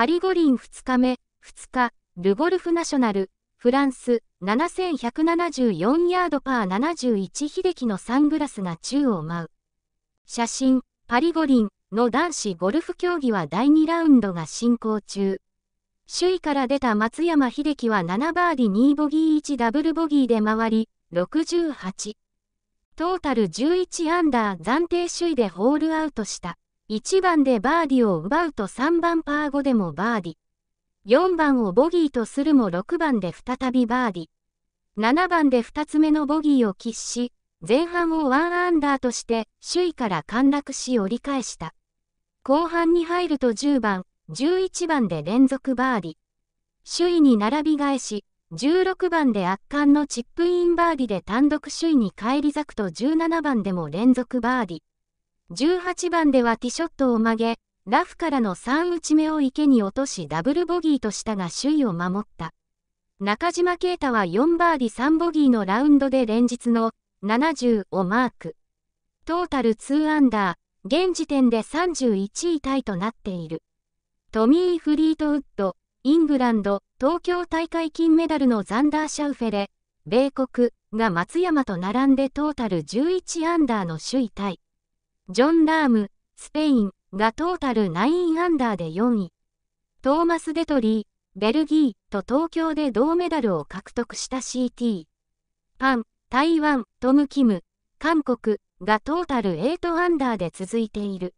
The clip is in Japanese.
パリ五輪2日目、2日、ルゴルフナショナル、フランス、7174ヤードパー71秀樹のサングラスが宙を舞う。写真、パリ五輪の男子ゴルフ競技は第2ラウンドが進行中。首位から出た松山秀樹は7バーディ2ボギー1ダブルボギーで回り、68。トータル11アンダー暫定首位でホールアウトした。1番でバーディを奪うと3番パー5でもバーディ。4番をボギーとするも6番で再びバーディ。7番で2つ目のボギーを喫し、前半を1アンダーとして首位から陥落し折り返した。後半に入ると10番、11番で連続バーディ。首位に並び返し、16番で圧巻のチップインバーディで単独首位に返り咲くと17番でも連続バーディ。18番ではティショットを曲げ、ラフからの3打ち目を池に落としダブルボギーとしたが首位を守った。中島啓太は4バーディ3ボギーのラウンドで連日の70をマーク。トータル2アンダー、現時点で31位タイとなっている。トミー・フリートウッド、イングランド、東京大会金メダルのザンダー・シャウフェレ、米国が松山と並んでトータル11アンダーの首位タイ。ジョン・ラーム、スペインがトータル9アンダーで4位。トーマス・デトリー、ベルギーと東京で銅メダルを獲得した CT。パン、台湾、トム・キム、韓国がトータル8アンダーで続いている。